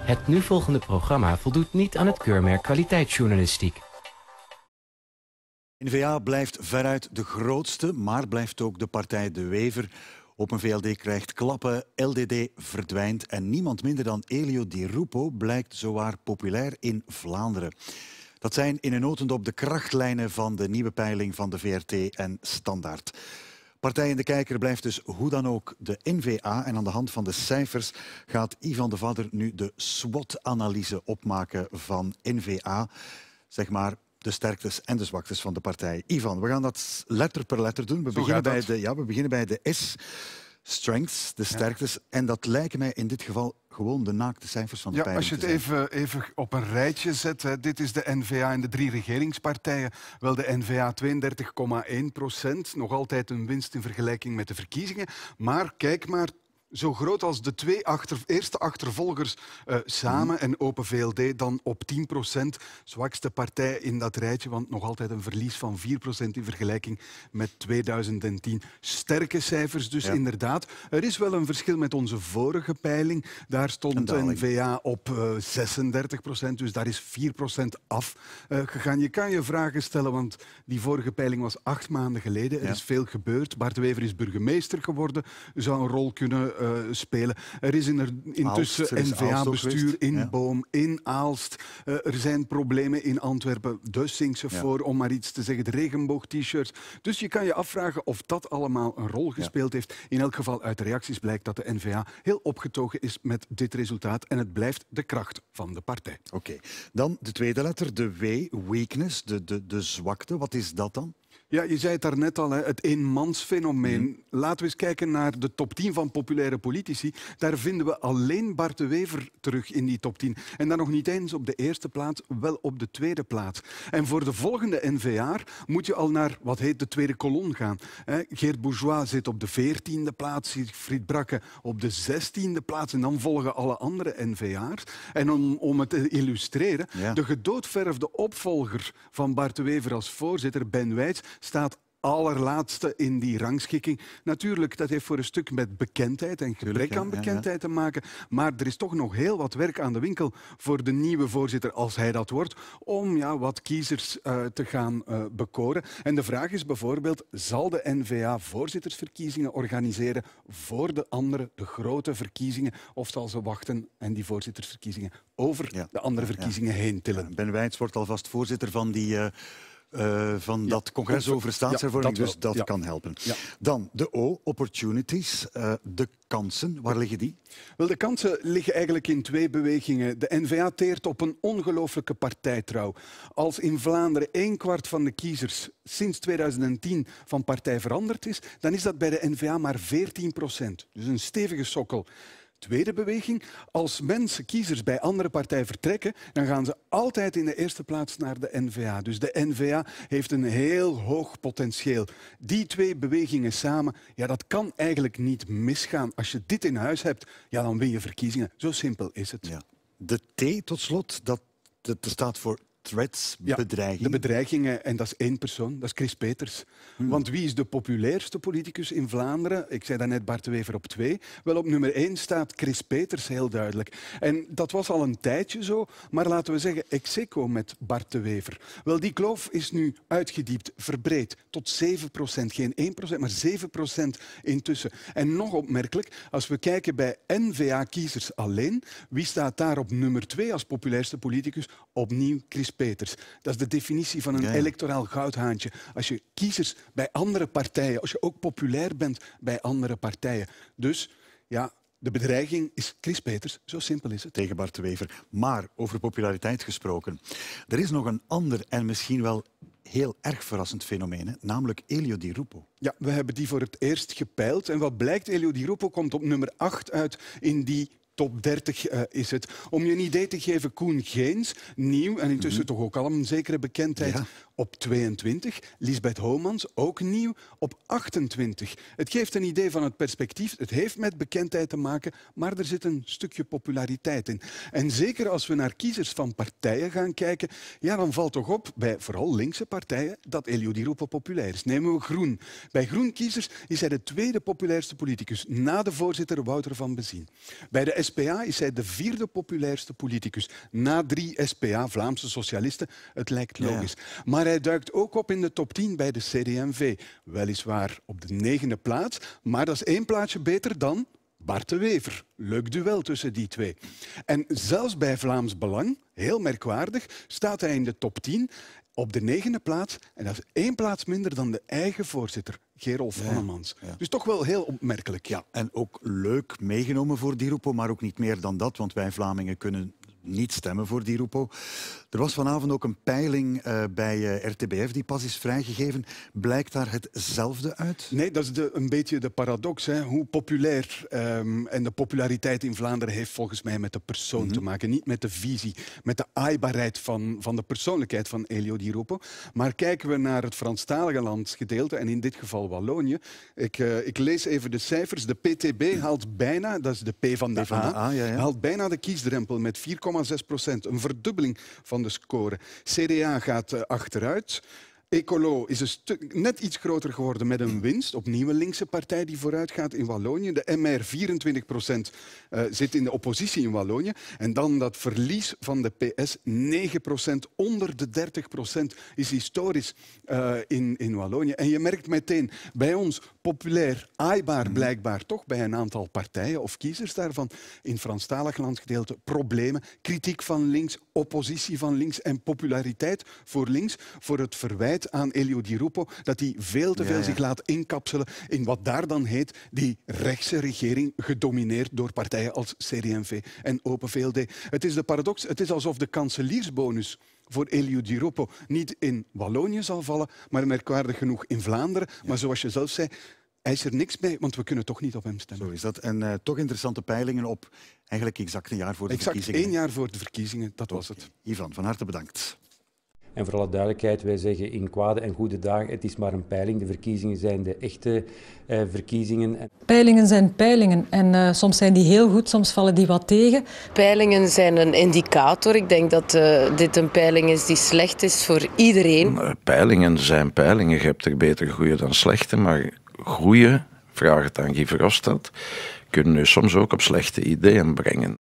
Het nu volgende programma voldoet niet aan het keurmerk kwaliteitsjournalistiek. NVA blijft veruit de grootste, maar blijft ook de partij De Wever. Open VLD krijgt klappen, LDD verdwijnt en niemand minder dan Elio Di Rupo blijkt zowaar populair in Vlaanderen. Dat zijn in een notendop de krachtlijnen van de nieuwe peiling van de VRT en Standaard. Partij in de Kijker blijft dus hoe dan ook de NVA. En aan de hand van de cijfers gaat Ivan de Vader nu de SWOT-analyse opmaken van NVA. Zeg maar de sterktes en de zwaktes van de partij. Ivan, we gaan dat letter per letter doen. We, beginnen bij, de, ja, we beginnen bij de S strengths, de sterktes. En dat lijken mij in dit geval gewoon de naakte cijfers van de ja, Als je het even, even op een rijtje zet, dit is de NVA en de drie regeringspartijen. Wel, de NVA 32,1 procent, nog altijd een winst in vergelijking met de verkiezingen. Maar kijk maar, zo groot als de twee achter, eerste achtervolgers eh, samen en Open VLD dan op 10%. Zwakste partij in dat rijtje, want nog altijd een verlies van 4% in vergelijking met 2010. Sterke cijfers dus inderdaad. Er is wel een verschil met onze vorige peiling. Daar stond N-VA op uh, eh, 36%, dus daar is 4% af eh, gegaan. Je kan je vragen stellen, want die vorige peiling was acht maanden geleden. Er is veel gebeurd. Bart Wever is burgemeester geworden, zou een rol kunnen eh, spelen. Er is in er, intussen N-VA-bestuur in Boom, in Aalst. Eh, er zijn problemen in Antwerpen. De dus Sinkse voor, om maar iets te zeggen. De regenboog-t-shirts. Dus je kan je afvragen of dat allemaal een rol gespeeld heeft. In elk geval uit de reacties blijkt dat de NVA heel opgetogen is met dit resultaat. En het blijft de kracht van de partij. Oké. Dan de tweede letter, de W, weakness, de, de, de zwakte. Wat is dat dan? Ja, je zei het daarnet al, hè, het eenmansfenomeen. Mm-hmm. Laten we eens kijken naar de top 10 van populaire politici. Daar vinden we alleen Bart de Wever terug in die top 10. En dan nog niet eens op de eerste plaats, wel op de tweede plaats. En voor de volgende NVA moet je al naar wat heet de tweede kolom gaan. Hè, Geert Bourgeois zit op de veertiende plaats, Siegfried Brakke op de zestiende plaats. En dan volgen alle andere NVA's. En om, om het te illustreren, de gedoodverfde opvolger van Bart de Wever als voorzitter, Ben Wijts staat allerlaatste in die rangschikking. Natuurlijk, dat heeft voor een stuk met bekendheid en gebrek aan bekendheid te maken. Maar er is toch nog heel wat werk aan de winkel voor de nieuwe voorzitter, als hij dat wordt, om ja, wat kiezers eh, te gaan eh, bekoren. En de vraag is bijvoorbeeld, zal de NVA voorzittersverkiezingen organiseren voor de andere, de grote verkiezingen, of zal ze wachten en die voorzittersverkiezingen over de andere verkiezingen heen tillen? Ben Wijts wordt alvast voorzitter van die... Eh, eh, van dat congres over staatshervorming. dus dat kan helpen. Dan de O, opportunities. Eh, de kansen, waar liggen die? Wel, de kansen liggen eigenlijk in twee bewegingen. De N-VA teert op een ongelooflijke partijtrouw. Als in Vlaanderen een kwart van de kiezers sinds 2010 van partij veranderd is, dan is dat bij de N-VA maar 14 procent. Dus een stevige sokkel tweede beweging. Als mensen, kiezers bij andere partijen vertrekken, dan gaan ze altijd in de eerste plaats naar de NVA. Dus de NVA heeft een heel hoog potentieel. Die twee bewegingen samen, ja, dat kan eigenlijk niet misgaan. Als je dit in huis hebt, ja, dan win je verkiezingen. Zo simpel is het. Ja. De T tot slot, dat, dat staat voor threats, bedreigingen? De bedreigingen, en dat is één persoon, dat is Chris Peters. Hmm. Want wie is de populairste politicus in Vlaanderen? Ik zei daarnet Bart de Wever op twee. Wel, op nummer één staat Chris Peters, heel duidelijk. En dat was al een tijdje zo, maar laten we zeggen ex met Bart de Wever. Wel, die kloof is nu uitgediept, verbreed, tot 7 procent. Geen 1 procent, maar 7 procent intussen. En nog opmerkelijk, als we kijken bij nva kiezers alleen, wie staat daar op nummer twee als populairste politicus? Opnieuw Chris Peters. Dat is de definitie van een electoraal goudhaantje. Als je kiezers bij andere partijen, als je ook populair bent bij andere partijen. Dus ja, de bedreiging is Chris Peters, zo simpel is het. Tegen Bart Wever. Maar over populariteit gesproken. Er is nog een ander en misschien wel heel erg verrassend fenomeen, namelijk Elio Di Rupo. Ja, we hebben die voor het eerst gepeild. En wat blijkt, Elio Di Rupo komt op nummer 8 uit in die top 30 eh, is het. Om je een idee te geven, Koen Geens, nieuw en intussen mhm. toch ook al een zekere bekendheid op 22, Lisbeth Homans ook nieuw op 28. Het geeft een idee van het perspectief. Het heeft met bekendheid te maken, maar er zit een stukje populariteit in. En zeker als we naar kiezers van partijen gaan kijken, ja, dan valt toch op, bij vooral linkse partijen, dat Elio Di populair is. Nemen we Groen. Bij Groen kiezers is hij de tweede populairste politicus, na de voorzitter Wouter van Bezien. Bij de SPA is hij de vierde populairste politicus, na drie SPA, Vlaamse socialisten. Het lijkt logisch. Maar hij hij duikt ook op in de top 10 bij de CDMV, Weliswaar op de negende plaats, maar dat is één plaatsje beter dan Bart de Wever. Leuk duel tussen die twee. En zelfs bij Vlaams Belang, heel merkwaardig, staat hij in de top 10 op de negende plaats. En dat is één plaats minder dan de eigen voorzitter, Gerolf ja, Annemans. Dus toch wel heel opmerkelijk. Ja. En ook leuk meegenomen voor roepo, maar ook niet meer dan dat. Want wij Vlamingen kunnen niet stemmen voor Di Rupo. Er was vanavond ook een peiling eh, bij eh, RTBF die pas is vrijgegeven. Blijkt daar hetzelfde uit? Nee, dat is de, een beetje de paradox. Hè? Hoe populair ehm, en de populariteit in Vlaanderen heeft volgens mij met de persoon mhm. te maken. Niet met de visie, met de aaibaarheid van, van de persoonlijkheid van Elio Di Rupo. Maar kijken we naar het Franstalige landsgedeelte, en in dit geval Wallonië. Ik, eh, ik lees even de cijfers. De PTB mhm. haalt bijna, dat is de P van de, haalt bijna de kiesdrempel met 4,5 procent, een verdubbeling van de score. CDA gaat eh, achteruit. Ecolo is een stuk net iets groter geworden met een winst. Opnieuw een linkse partij die vooruitgaat in Wallonië. De MR, 24 procent, eh, zit in de oppositie in Wallonië. En dan dat verlies van de PS, 9 procent. Onder de 30 procent is historisch eh, in, in Wallonië. En je merkt meteen, bij ons populair, aaibaar mm. blijkbaar toch bij een aantal partijen of kiezers daarvan. In Franstalig landgedeelte problemen, kritiek van links, oppositie van links en populariteit voor links. Voor het verwijt aan Elio Di Rupo dat hij veel te veel zich laat inkapselen in wat daar dan heet die rechtse regering, gedomineerd door partijen als CD&V en Open VLD. Het is de paradox, het is alsof de kanseliersbonus voor Elio Di Rupo niet in Wallonië zal vallen, maar merkwaardig genoeg in Vlaanderen. Maar zoals je zelf zei, hij is er niks mee, want we kunnen toch niet op hem stemmen. Zo is dat. En eh, toch interessante peilingen op eigenlijk exact een jaar voor de verkiezingen. Exact één jaar voor de verkiezingen, dat was het. Ivan, van harte bedankt. En voor alle duidelijkheid, wij zeggen in kwade en goede dagen, het is maar een peiling. De verkiezingen zijn de echte eh, verkiezingen. Peilingen zijn peilingen en eh, soms zijn die heel goed, soms vallen die wat tegen. Peilingen zijn een indicator. Ik denk dat eh, dit een peiling is die slecht is voor iedereen. Peilingen zijn peilingen. Je hebt er beter goede dan slechte, maar goede, vraag het aan Guy Verhofstadt, kunnen u soms ook op slechte ideeën brengen.